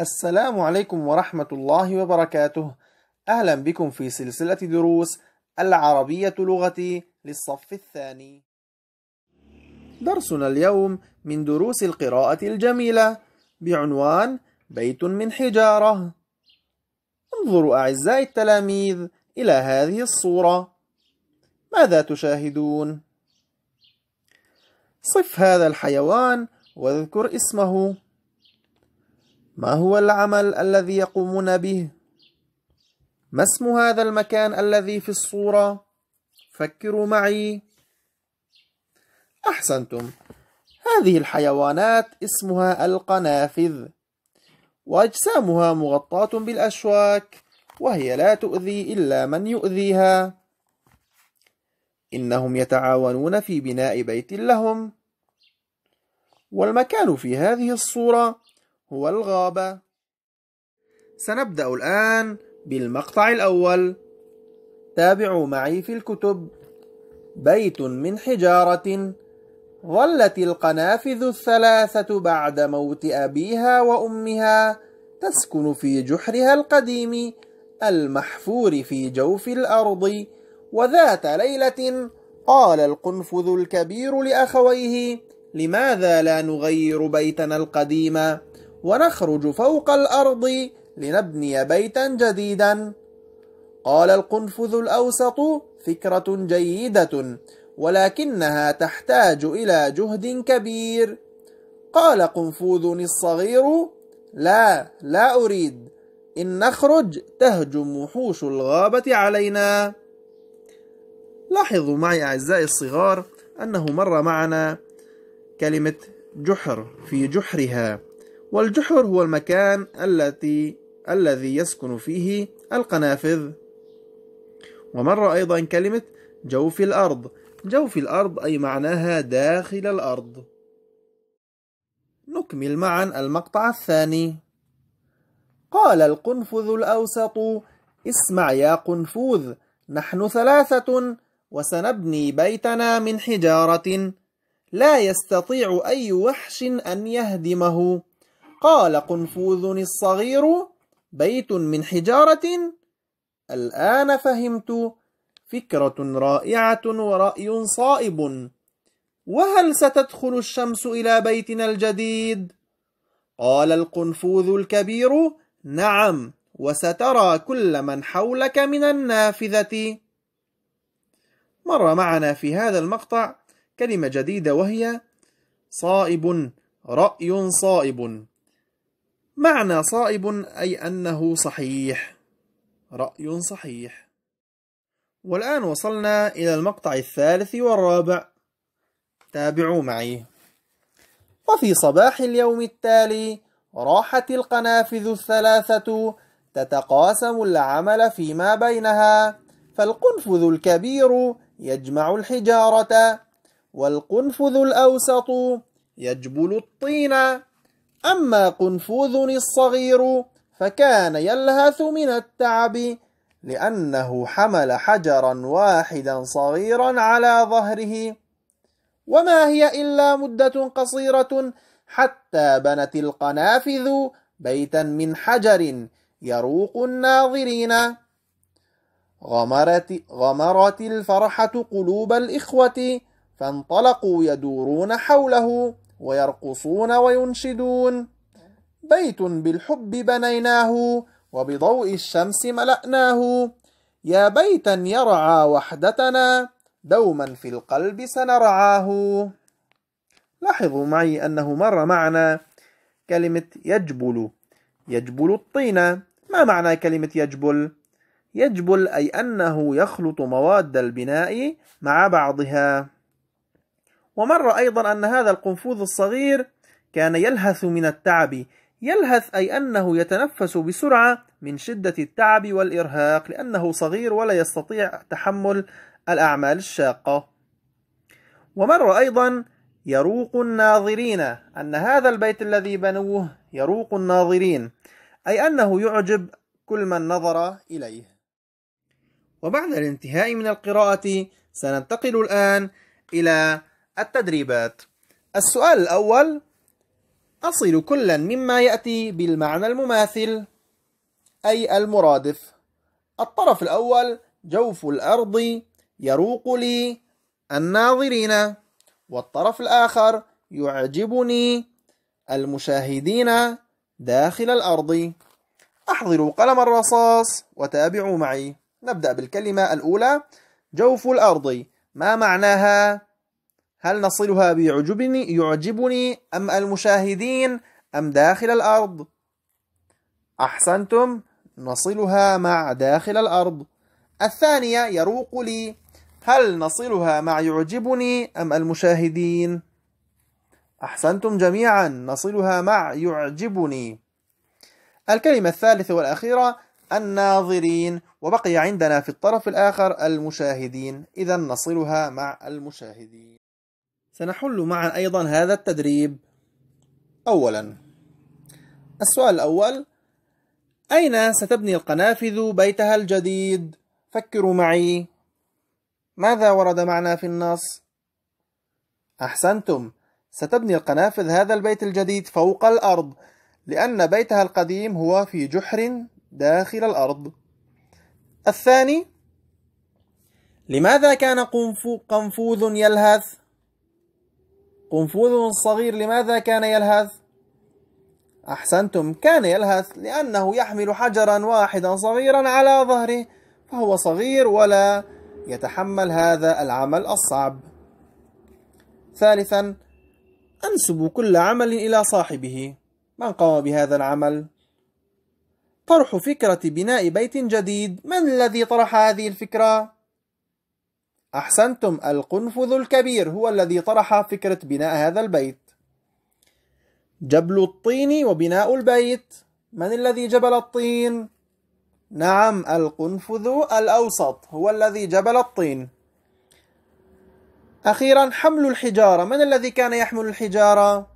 السلام عليكم ورحمة الله وبركاته أهلا بكم في سلسلة دروس العربية لغتي للصف الثاني درسنا اليوم من دروس القراءة الجميلة بعنوان بيت من حجارة انظروا أعزائي التلاميذ إلى هذه الصورة ماذا تشاهدون؟ صف هذا الحيوان واذكر اسمه ما هو العمل الذي يقومون به ما اسم هذا المكان الذي في الصورة فكروا معي أحسنتم هذه الحيوانات اسمها القنافذ وأجسامها مغطاة بالأشواك وهي لا تؤذي إلا من يؤذيها إنهم يتعاونون في بناء بيت لهم والمكان في هذه الصورة هو الغابة سنبدأ الآن بالمقطع الأول تابعوا معي في الكتب بيت من حجارة ظلت القنافذ الثلاثة بعد موت أبيها وأمها تسكن في جحرها القديم المحفور في جوف الأرض وذات ليلة قال القنفذ الكبير لأخويه لماذا لا نغير بيتنا القديم ونخرج فوق الأرض لنبني بيتا جديدا قال القنفذ الأوسط فكرة جيدة ولكنها تحتاج إلى جهد كبير قال قنفوذ الصغير لا لا أريد إن نخرج تهجم وحوش الغابة علينا لاحظوا معي أعزائي الصغار أنه مر معنا كلمة جحر في جحرها والجحر هو المكان التي الذي يسكن فيه القنافذ ومر أيضا كلمة جوف الأرض جوف الأرض أي معناها داخل الأرض نكمل معا المقطع الثاني قال القنفذ الأوسط اسمع يا قنفوذ نحن ثلاثة وسنبني بيتنا من حجارة لا يستطيع أي وحش أن يهدمه قال قنفوذ الصغير بيت من حجارة الآن فهمت فكرة رائعة ورأي صائب وهل ستدخل الشمس إلى بيتنا الجديد؟ قال القنفوذ الكبير نعم وسترى كل من حولك من النافذة مر معنا في هذا المقطع كلمة جديدة وهي صائب رأي صائب معنى صائب أي أنه صحيح رأي صحيح والآن وصلنا إلى المقطع الثالث والرابع تابعوا معي وفي صباح اليوم التالي راحت القنافذ الثلاثة تتقاسم العمل فيما بينها فالقنفذ الكبير يجمع الحجارة والقنفذ الأوسط يجبل الطين أما قنفوذ الصغير فكان يلهث من التعب لأنه حمل حجرا واحدا صغيرا على ظهره وما هي إلا مدة قصيرة حتى بنت القنافذ بيتا من حجر يروق الناظرين غمرت, غمرت الفرحة قلوب الإخوة فانطلقوا يدورون حوله ويرقصون وينشدون بيت بالحب بنيناه وبضوء الشمس ملأناه يا بيتا يرعى وحدتنا دوما في القلب سنرعاه لاحظوا معي أنه مر معنا كلمة يجبل يجبل الطين ما معنى كلمة يجبل؟ يجبل أي أنه يخلط مواد البناء مع بعضها ومر أيضا أن هذا القنفوذ الصغير كان يلهث من التعب يلهث أي أنه يتنفس بسرعة من شدة التعب والإرهاق لأنه صغير ولا يستطيع تحمل الأعمال الشاقة ومر أيضا يروق الناظرين أن هذا البيت الذي بنوه يروق الناظرين أي أنه يعجب كل من نظر إليه وبعد الانتهاء من القراءة سننتقل الآن إلى التدريبات السؤال الأول أصل كلا مما يأتي بالمعنى المماثل أي المرادف الطرف الأول جوف الأرض يروق لي الناظرين والطرف الآخر يعجبني المشاهدين داخل الأرض أحضروا قلم الرصاص وتابعوا معي نبدأ بالكلمة الأولى جوف الأرض ما معناها؟ هل نصلها بيعجبني يعجبني أم المشاهدين أم داخل الأرض أحسنتم نصلها مع داخل الأرض الثانية يروق لي هل نصلها مع يعجبني أم المشاهدين أحسنتم جميعا نصلها مع يعجبني الكلمة الثالثة والأخيرة الناظرين وبقي عندنا في الطرف الآخر المشاهدين إذا نصلها مع المشاهدين سنحل معا أيضا هذا التدريب أولا السؤال الأول أين ستبني القنافذ بيتها الجديد؟ فكروا معي ماذا ورد معنا في النص؟ أحسنتم ستبني القنافذ هذا البيت الجديد فوق الأرض لأن بيتها القديم هو في جحر داخل الأرض الثاني لماذا كان قنفوذ يلهث؟ قنفوذ الصغير لماذا كان يلهث؟ أحسنتم كان يلهث لأنه يحمل حجرا واحدا صغيرا على ظهره فهو صغير ولا يتحمل هذا العمل الصعب ثالثا أنسب كل عمل إلى صاحبه من قام بهذا العمل؟ طرح فكرة بناء بيت جديد من الذي طرح هذه الفكرة؟ أحسنتم القنفذ الكبير هو الذي طرح فكرة بناء هذا البيت جبل الطين وبناء البيت من الذي جبل الطين؟ نعم القنفذ الأوسط هو الذي جبل الطين أخيرا حمل الحجارة من الذي كان يحمل الحجارة؟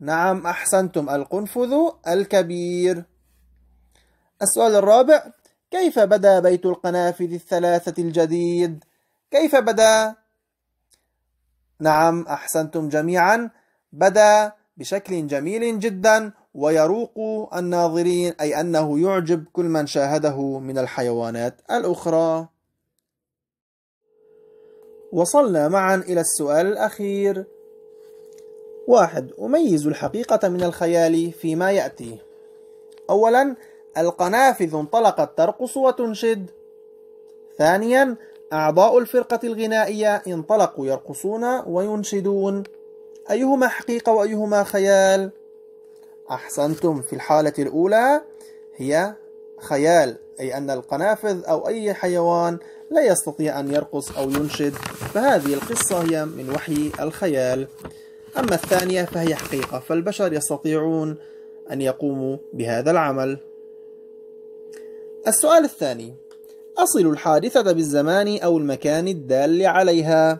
نعم أحسنتم القنفذ الكبير السؤال الرابع كيف بدا بيت القنافذ الثلاثة الجديد؟ كيف بدا؟ نعم أحسنتم جميعا بدا بشكل جميل جدا ويروق الناظرين أي أنه يعجب كل من شاهده من الحيوانات الأخرى وصلنا معا إلى السؤال الأخير واحد أميز الحقيقة من الخيال فيما يأتي أولا القنافذ انطلقت ترقص وتنشد ثانيا أعضاء الفرقة الغنائية انطلقوا يرقصون وينشدون أيهما حقيقة وأيهما خيال؟ أحسنتم في الحالة الأولى هي خيال أي أن القنافذ أو أي حيوان لا يستطيع أن يرقص أو ينشد فهذه القصة هي من وحي الخيال أما الثانية فهي حقيقة فالبشر يستطيعون أن يقوموا بهذا العمل السؤال الثاني أصل الحادثة بالزمان أو المكان الدال عليها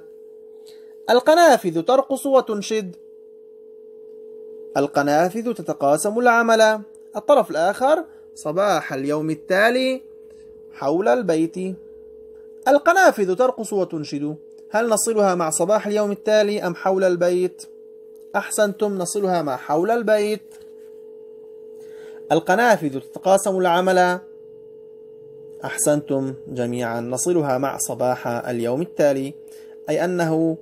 القنافذ ترقص وتنشد القنافذ تتقاسم العمل الطرف الآخر صباح اليوم التالي حول البيت القنافذ ترقص وتنشد هل نصلها مع صباح اليوم التالي أم حول البيت؟ أحسنتم نصلها مع حول البيت القنافذ تتقاسم العمل أحسنتم جميعا نصلها مع صباح اليوم التالي أي أنه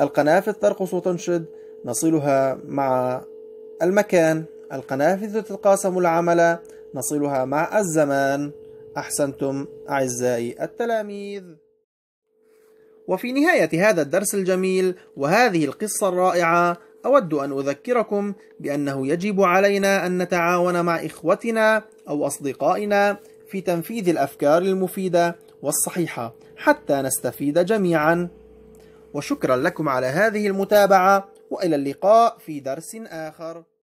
القنافذ ترقص وتنشد نصلها مع المكان القنافذ تتقاسم العمل نصلها مع الزمان أحسنتم أعزائي التلاميذ وفي نهاية هذا الدرس الجميل وهذه القصة الرائعة أود أن أذكركم بأنه يجب علينا أن نتعاون مع إخوتنا أو أصدقائنا في تنفيذ الأفكار المفيدة والصحيحة حتى نستفيد جميعا وشكرا لكم على هذه المتابعة وإلى اللقاء في درس آخر